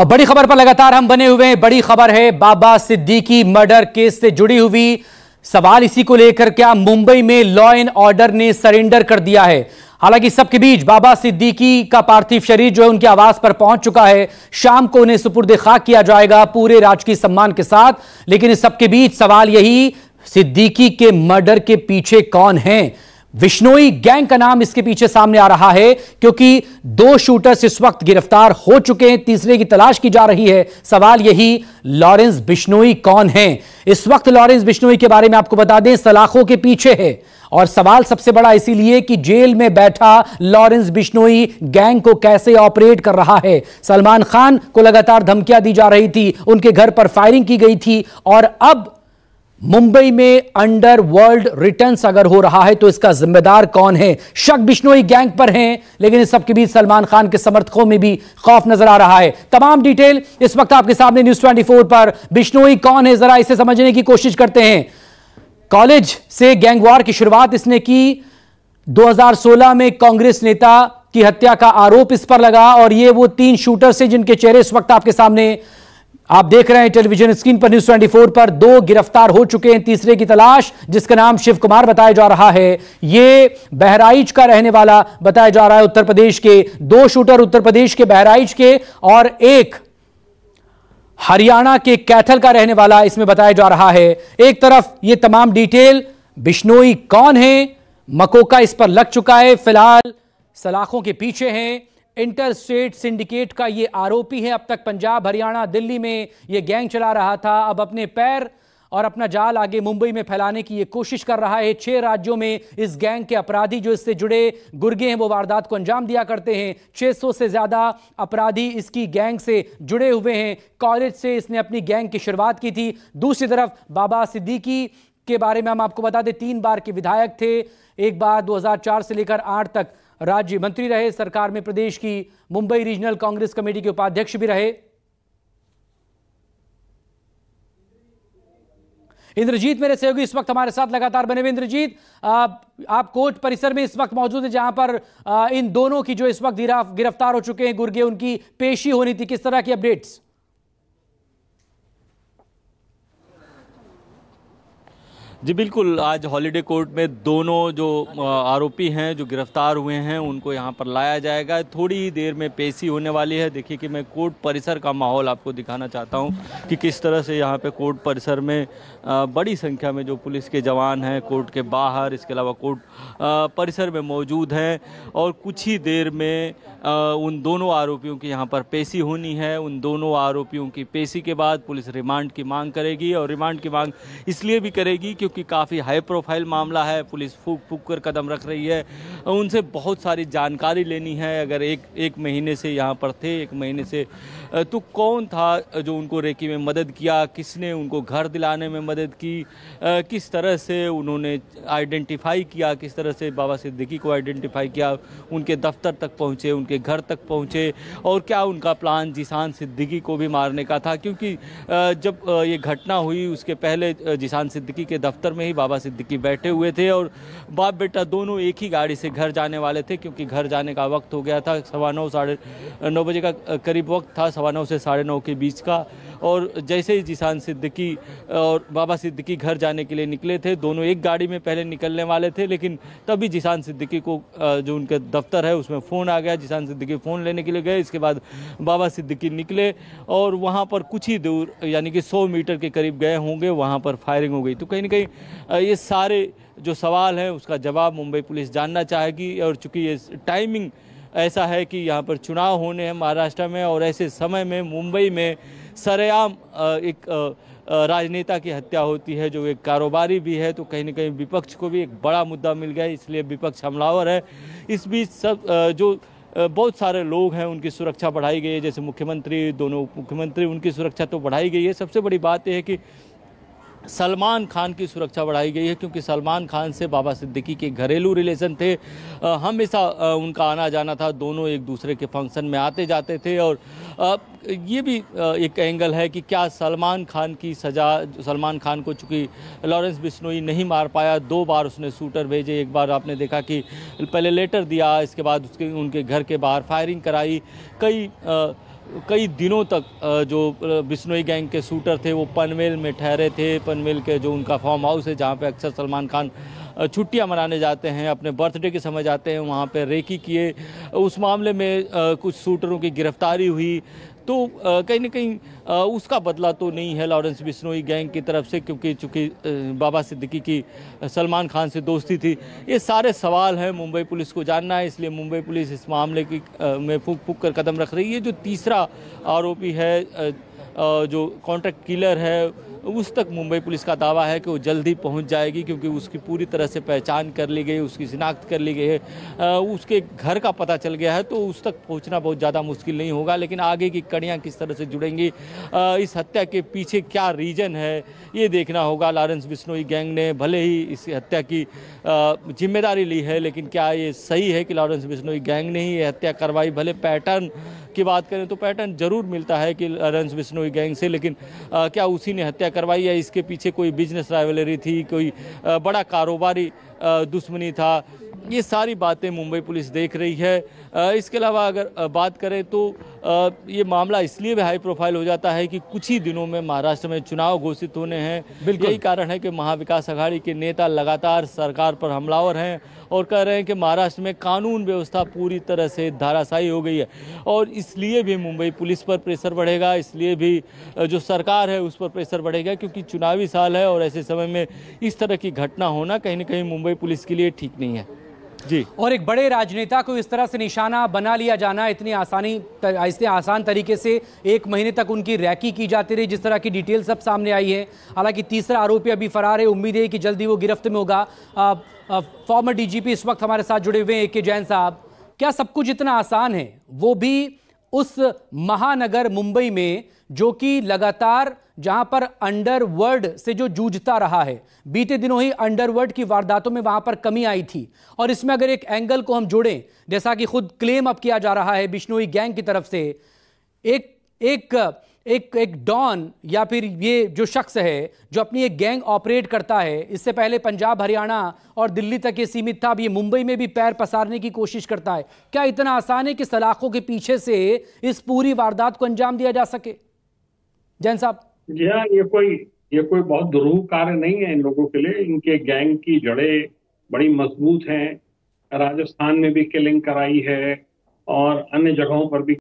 और बड़ी खबर पर लगातार हम बने हुए हैं बड़ी खबर है बाबा सिद्दीकी मर्डर केस से जुड़ी हुई सवाल इसी को लेकर क्या मुंबई में लॉ एंड ऑर्डर ने सरेंडर कर दिया है हालांकि सबके बीच बाबा सिद्दीकी का पार्थिव शरीर जो है उनके आवास पर पहुंच चुका है शाम को उन्हें सुपुर्द खाक किया जाएगा पूरे राजकीय सम्मान के साथ लेकिन सबके बीच सवाल यही सिद्दीकी के मर्डर के पीछे कौन है विश्नोई गैंग का नाम इसके पीछे सामने आ रहा है क्योंकि दो शूटर्स इस वक्त गिरफ्तार हो चुके हैं तीसरे की तलाश की जा रही है सवाल यही लॉरेंस बिश्नोई कौन है इस वक्त लॉरेंस बिश्नोई के बारे में आपको बता दें सलाखों के पीछे है और सवाल सबसे बड़ा इसीलिए कि जेल में बैठा लॉरेंस बिश्नोई गैंग को कैसे ऑपरेट कर रहा है सलमान खान को लगातार धमकियां दी जा रही थी उनके घर पर फायरिंग की गई थी और अब मुंबई में अंडर वर्ल्ड रिटर्न अगर हो रहा है तो इसका जिम्मेदार कौन है शक बिश्नोई गैंग पर हैं लेकिन इस सबके बीच सलमान खान के समर्थकों में भी खौफ नजर आ रहा है तमाम डिटेल इस वक्त आपके सामने न्यूज 24 पर बिश्नोई कौन है जरा इसे समझने की कोशिश करते हैं कॉलेज से गैंगवार की शुरुआत इसने की दो में कांग्रेस नेता की हत्या का आरोप इस पर लगा और ये वो तीन शूटर से जिनके चेहरे इस वक्त आपके सामने आप देख रहे हैं टेलीविजन स्क्रीन पर न्यूज 24 पर दो गिरफ्तार हो चुके हैं तीसरे की तलाश जिसका नाम शिव कुमार बताया जा रहा है ये बहराइच का रहने वाला बताया जा रहा है उत्तर प्रदेश के दो शूटर उत्तर प्रदेश के बहराइच के और एक हरियाणा के कैथल का रहने वाला इसमें बताया जा रहा है एक तरफ ये तमाम डिटेल बिश्नोई कौन है मकोका इस पर लग चुका है फिलहाल सलाखों के पीछे है इंटर स्टेट सिंडिकेट का ये आरोपी है अब तक पंजाब हरियाणा दिल्ली में ये गैंग चला रहा था अब अपने पैर और अपना जाल आगे मुंबई में फैलाने की ये कोशिश कर रहा है छह राज्यों में इस गैंग के अपराधी जो इससे जुड़े गुर्गे हैं वो वारदात को अंजाम दिया करते हैं 600 से ज़्यादा अपराधी इसकी गैंग से जुड़े हुए हैं कॉलेज से इसने अपनी गैंग की शुरुआत की थी दूसरी तरफ बाबा सिद्दीकी के बारे में हम आपको बता दें तीन बार के विधायक थे एक बार 2004 से लेकर आठ तक राज्य मंत्री रहे सरकार में प्रदेश की मुंबई रीजनल कांग्रेस कमेटी के उपाध्यक्ष भी रहे इंद्रजीत मेरे सहयोगी इस वक्त हमारे साथ लगातार बने हुए इंद्रजीत आप, आप कोर्ट परिसर में इस वक्त मौजूद है जहां पर आ, इन दोनों की जो इस वक्त गिरफ्तार हो चुके हैं गुर्गे उनकी पेशी होनी थी किस तरह की अपडेट्स जी बिल्कुल आज हॉलीडे कोर्ट में दोनों जो आरोपी हैं जो गिरफ्तार हुए हैं उनको यहाँ पर लाया जाएगा थोड़ी ही देर में पेशी होने वाली है देखिए कि मैं कोर्ट परिसर का माहौल आपको दिखाना चाहता हूँ कि किस तरह से यहाँ पे कोर्ट परिसर में बड़ी संख्या में जो पुलिस के जवान हैं कोर्ट के बाहर इसके अलावा कोर्ट परिसर में मौजूद हैं और कुछ ही देर में उन दोनों आरोपियों की यहाँ पर पेशी होनी है उन दोनों आरोपियों की पेशी के बाद पुलिस रिमांड की मांग करेगी और रिमांड की मांग इसलिए भी करेगी कि क्योंकि काफ़ी हाई प्रोफाइल मामला है पुलिस फूक फूक कर कदम रख रही है उनसे बहुत सारी जानकारी लेनी है अगर एक एक महीने से यहाँ पर थे एक महीने से तो कौन था जो उनको रेकी में मदद किया किसने उनको घर दिलाने में मदद की किस तरह से उन्होंने आइडेंटिफाई किया किस तरह से बाबा सिद्दीकी को आइडेंटिफाई किया उनके दफ्तर तक पहुँचे उनके घर तक पहुँचे और क्या उनका प्लान जिसान सिद्दीकी को भी मारने का था क्योंकि जब ये घटना हुई उसके पहले जिसान सिद्दीकी के दफ्तर दफ्तर में ही बाबा सिद्दीकी बैठे हुए थे और बाप बेटा दोनों एक ही गाड़ी से घर जाने वाले थे क्योंकि घर जाने का वक्त हो गया था सवा नौ साढ़े नौ बजे का करीब वक्त था सवा नौ से साढ़े नौ के बीच का और जैसे ही जिसान सिद्दीकी और बाबा सिद्दीकी घर जाने के लिए निकले थे दोनों एक गाड़ी में पहले निकलने वाले थे लेकिन तभी जिसान सिद्दीकी को जो उनके दफ्तर है उसमें फ़ोन आ गया जिसान सिद्दीकी फ़ोन लेने के लिए गए इसके बाद बाबा सिद्दीकी निकले और वहाँ पर कुछ ही दूर यानी कि सौ मीटर के करीब गए होंगे वहाँ पर फायरिंग हो गई तो कहीं ना कहीं ये सारे जो सवाल हैं उसका जवाब मुंबई पुलिस जानना चाहेगी और चूँकि ये टाइमिंग ऐसा है कि यहाँ पर चुनाव होने हैं महाराष्ट्र में और ऐसे समय में मुंबई में सरेआम एक राजनेता की हत्या होती है जो एक कारोबारी भी है तो कहीं ना कहीं विपक्ष को भी एक बड़ा मुद्दा मिल गया इसलिए विपक्ष हमलावर है इस बीच सब जो बहुत सारे लोग हैं उनकी सुरक्षा बढ़ाई गई है जैसे मुख्यमंत्री दोनों उप मुख्यमंत्री उनकी सुरक्षा तो बढ़ाई गई है सबसे बड़ी बात यह है कि सलमान खान की सुरक्षा बढ़ाई गई है क्योंकि सलमान खान से बाबा सिद्दीकी के घरेलू रिलेशन थे हमेशा उनका आना जाना था दोनों एक दूसरे के फंक्शन में आते जाते थे और ये भी एक एंगल है कि क्या सलमान खान की सज़ा सलमान खान को चूँकि लॉरेंस बिश्नोई नहीं मार पाया दो बार उसने शूटर भेजे एक बार आपने देखा कि पहले लेटर दिया इसके बाद उसके उनके घर के बाहर फायरिंग कराई कई कई दिनों तक जो बिश्नोई गैंग के शूटर थे वो पनवेल में ठहरे थे पनवेल के जो उनका फार्म हाउस है जहाँ पे अक्सर सलमान खान छुट्टियां मनाने जाते हैं अपने बर्थडे के समय जाते हैं वहाँ पर रेकी किए उस मामले में कुछ शूटरों की गिरफ्तारी हुई तो कहीं ना कहीं उसका बदला तो नहीं है लॉरेंस बिश्नोई गैंग की तरफ से क्योंकि चूंकि बाबा सिद्दीकी की सलमान खान से दोस्ती थी ये सारे सवाल हैं मुंबई पुलिस को जानना है इसलिए मुंबई पुलिस इस मामले की में फूक फूक कर कदम रख रही है जो तीसरा आरोपी है जो कॉन्ट्रैक्ट किलर है उस तक मुंबई पुलिस का दावा है कि वो जल्द ही पहुँच जाएगी क्योंकि उसकी पूरी तरह से पहचान कर ली गई उसकी शिनाख्त कर ली गई है उसके घर का पता चल गया है तो उस तक पहुँचना बहुत ज़्यादा मुश्किल नहीं होगा लेकिन आगे की कड़ियाँ किस तरह से जुड़ेंगी इस हत्या के पीछे क्या रीजन है ये देखना होगा लॉरेंस बिश्नोई गैंग ने भले ही इस हत्या की जिम्मेदारी ली है लेकिन क्या ये सही है कि लॉरेंस बिश्नोई गैंग ने ही ये हत्या करवाई भले पैटर्न की बात करें तो पैटर्न जरूर मिलता है कि लॉरेंस बिश्नोई गैंग से लेकिन क्या उसी ने हत्या हत्या करवाई है इसके पीछे कोई बिजनेस राइवलरी थी कोई बड़ा कारोबारी दुश्मनी था ये सारी बातें मुंबई पुलिस देख रही है इसके अलावा अगर बात करें तो ये मामला इसलिए भी हाई प्रोफाइल हो जाता है कि कुछ ही दिनों में महाराष्ट्र में चुनाव घोषित होने हैं यही कारण है कि महाविकास अघाड़ी के नेता लगातार सरकार पर हमलावर हैं और कह रहे हैं कि महाराष्ट्र में कानून व्यवस्था पूरी तरह से धाराशाही हो गई है और इसलिए भी मुंबई पुलिस पर प्रेशर बढ़ेगा इसलिए भी जो सरकार है उस पर प्रेशर बढ़ेगा क्योंकि चुनावी साल है और ऐसे समय में इस तरह की घटना होना कहीं ना कहीं मुंबई पुलिस के लिए ठीक नहीं है जी और एक बड़े राजनेता को इस तरह से निशाना बना लिया जाना इतनी आसानी इतने आसान तरीके से एक महीने तक उनकी रैकी की जाती रही जिस तरह की डिटेल सब सामने आई है हालांकि तीसरा आरोपी अभी फरार है उम्मीद है कि जल्दी वो गिरफ्त में होगा फॉर्मर डीजीपी इस वक्त हमारे साथ जुड़े हुए हैं ए के जैन साहब क्या सब कुछ इतना आसान है वो भी उस महानगर मुंबई में जो कि लगातार जहां पर अंडरवर्ल्ड से जो जूझता रहा है बीते दिनों ही अंडरवर्ल्ड की वारदातों में वहां पर कमी आई थी और इसमें अगर एक एंगल को हम जोड़ें जैसा कि खुद क्लेम अब किया जा रहा है बिश्नोई गैंग की तरफ से एक एक एक एक डॉन या फिर ये जो शख्स है जो अपनी एक गैंग ऑपरेट करता है इससे पहले पंजाब हरियाणा और दिल्ली तक ये सीमित था अब ये मुंबई में भी पैर पसारने की कोशिश करता है क्या इतना आसान है कि सलाखों के पीछे से इस पूरी वारदात को अंजाम दिया जा सके जैन साहब जी हाँ ये कोई ये कोई बहुत दुरूह कार्य नहीं है इन लोगों के लिए इनके गैंग की जड़ें बड़ी मजबूत हैं राजस्थान में भी किलिंग कराई है और अन्य जगहों पर भी